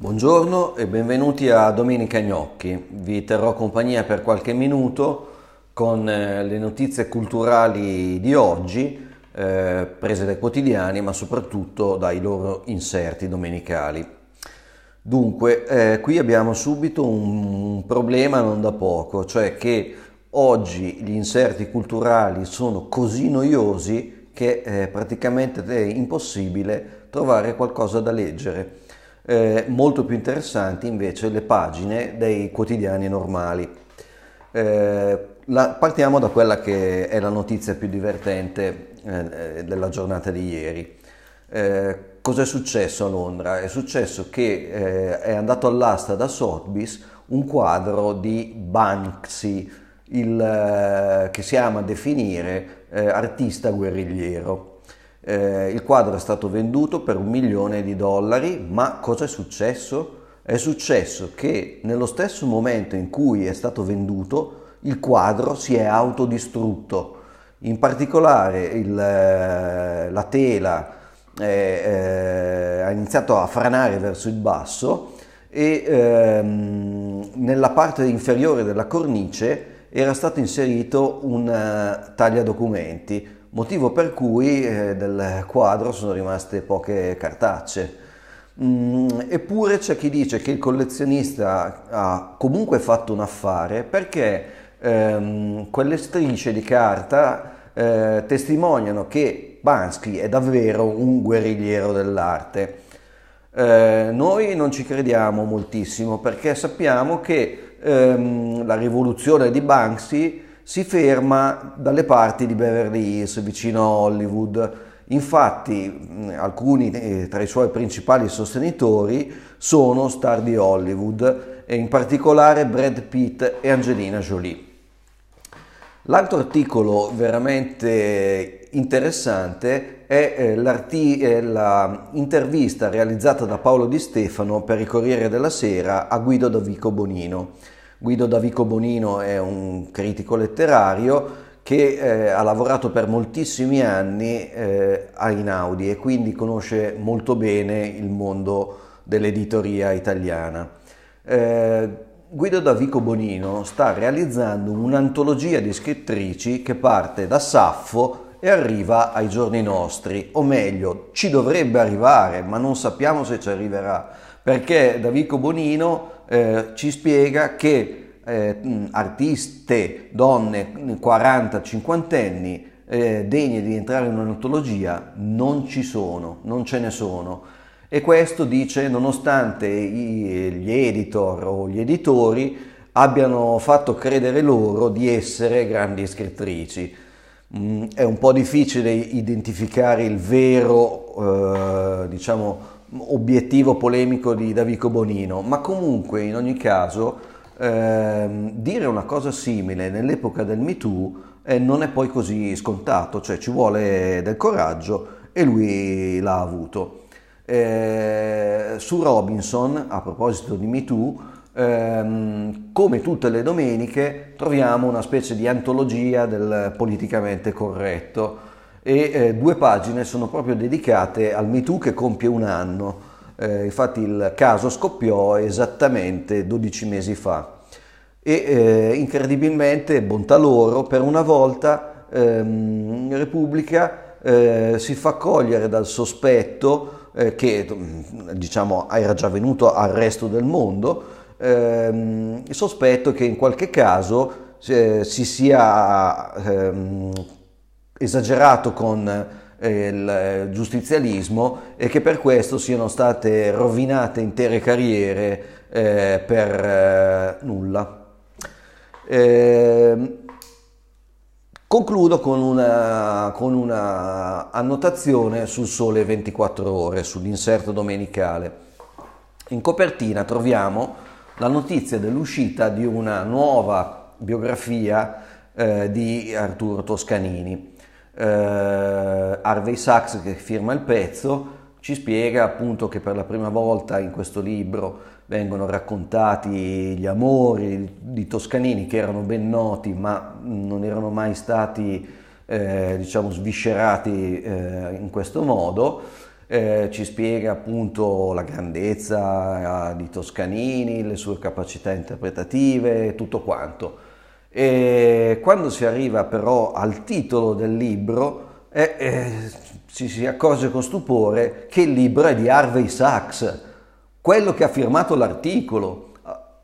Buongiorno e benvenuti a Domenica Gnocchi. Vi terrò compagnia per qualche minuto con eh, le notizie culturali di oggi, eh, prese dai quotidiani, ma soprattutto dai loro inserti domenicali. Dunque, eh, qui abbiamo subito un problema non da poco, cioè che oggi gli inserti culturali sono così noiosi che eh, è praticamente impossibile trovare qualcosa da leggere eh, molto più interessanti invece le pagine dei quotidiani normali. Eh, la, partiamo da quella che è la notizia più divertente eh, eh della giornata di ieri. Eh, cos'è successo a Londra? È successo che eh, è andato all'asta da Sotheby's un quadro di Banksy, il, che si ama definire artista guerrigliero. Eh, il quadro è stato venduto per un milione di dollari, ma cosa è successo? È successo che nello stesso momento in cui è stato venduto, il quadro si è autodistrutto. In particolare il, eh, la tela eh, eh, ha iniziato a franare verso il basso e ehm, nella parte inferiore della cornice era stato inserito un uh, tagliadocumenti motivo per cui eh, del quadro sono rimaste poche cartacce. Mm, eppure c'è chi dice che il collezionista ha comunque fatto un affare perché ehm, quelle strisce di carta eh, testimoniano che Bansky è davvero un guerrigliero dell'arte. Eh, noi non ci crediamo moltissimo perché sappiamo che ehm, la rivoluzione di Banksy si ferma dalle parti di Beverly Hills, vicino a Hollywood. Infatti alcuni eh, tra i suoi principali sostenitori sono star di Hollywood, e in particolare Brad Pitt e Angelina Jolie. L'altro articolo veramente interessante è, eh, l'intervista realizzata da Paolo Di Stefano per il Corriere della Sera a Guido Davico Bonino Guido Davico Bonino è un critico letterario che eh, ha lavorato per moltissimi anni eh, a Inaudi e quindi conosce molto bene il mondo dell'editoria italiana. Eh, Guido Davico Bonino sta realizzando un'antologia di scrittrici che parte da Saffo e arriva ai giorni nostri, o meglio, ci dovrebbe arrivare, ma non sappiamo se ci arriverà, perché Davico Bonino eh, ci spiega che eh, artiste, donne 40-50 anni eh, degne di entrare in un'antologia non ci sono, non ce ne sono. E questo dice nonostante i, gli editor o gli editori abbiano fatto credere loro di essere grandi scrittrici. è un po' difficile identificare il vero, eh, diciamo, obiettivo polemico di Davico Bonino, ma comunque in ogni caso ehm, dire una cosa simile nell'epoca del Me Too eh, non è poi così scontato, cioè ci vuole del coraggio e lui l'ha avuto. Eh, su Robinson, a proposito di Me Too, ehm, come tutte le domeniche troviamo una specie di antologia del politicamente corretto e eh, due pagine sono proprio dedicate al MeToo che compie un anno. Eh, infatti il caso scoppiò esattamente 12 mesi fa e eh, incredibilmente, bontà loro, per una volta ehm, Repubblica eh, si fa cogliere dal sospetto eh, che mm, diciamo, era già venuto al resto del mondo, ehm, il sospetto che in qualche caso eh, si sia ehm, esagerato con eh, il eh, giustizialismo e che per questo siano state rovinate intere carriere eh, per eh, nulla. Eh, concludo con una, con una annotazione sul Sole 24 ore, sull'inserto domenicale. In copertina troviamo la notizia dell'uscita di una nuova biografia eh, di Arturo Toscanini eh, Harvey Sachs che firma il pezzo ci spiega appunto che per la prima volta in questo libro vengono raccontati gli amori di Toscanini che erano ben noti ma non erano mai stati eh, diciamo sviscerati eh, in questo modo. Eh, ci spiega appunto la grandezza eh, di Toscanini, le sue capacità interpretative, tutto quanto. E quando si arriva però al titolo del libro, eh, eh, ci si accorge con stupore che il libro è di Harvey Sachs, quello che ha firmato l'articolo.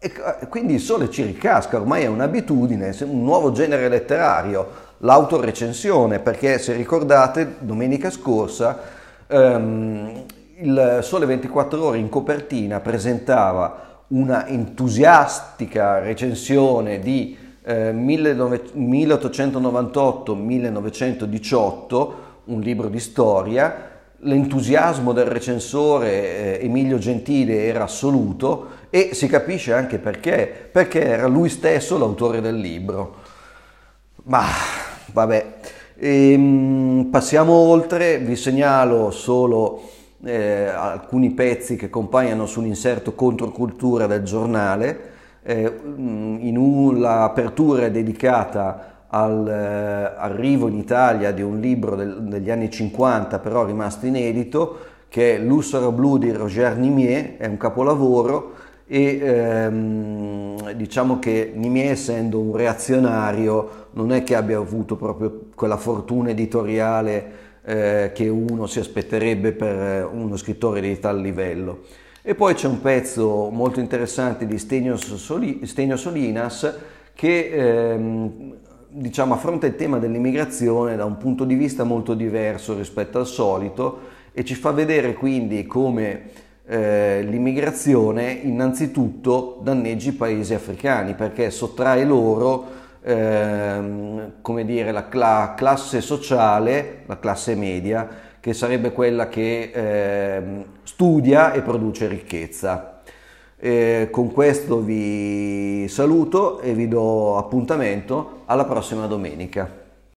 E eh, quindi il sole ci ricasca, ormai è un'abitudine, un nuovo genere letterario, l'autorecensione, perché se ricordate domenica scorsa ehm, il Sole 24 ore in copertina presentava una entusiastica recensione di eh, 1898-1918, un libro di storia, l'entusiasmo del recensore eh, Emilio Gentile era assoluto e si capisce anche perché, perché era lui stesso l'autore del libro. Ma vabbè, ehm, passiamo oltre, vi segnalo solo eh, alcuni pezzi che compaiono sull'inserto Controcultura del giornale eh, mm, in un'apertura dedicata all'arrivo eh, in Italia di un libro del, degli anni 50 però rimasto inedito che è L'Ussaro Blu di Roger Nimier, è un capolavoro e ehm, diciamo che Nimier essendo un reazionario non è che abbia avuto proprio quella fortuna editoriale eh, che uno si aspetterebbe per eh, uno scrittore di tal livello. E poi c'è un pezzo molto interessante di Stenio, Solinas che ehm, diciamo, affronta il tema dell'immigrazione da un punto di vista molto diverso rispetto al solito e ci fa vedere quindi come eh, l'immigrazione innanzitutto danneggi i paesi africani perché sottrae loro ehm, come dire, la, la classe sociale, la classe media che sarebbe quella che eh, studia e produce ricchezza. E eh, con questo vi saluto e vi do appuntamento alla prossima domenica.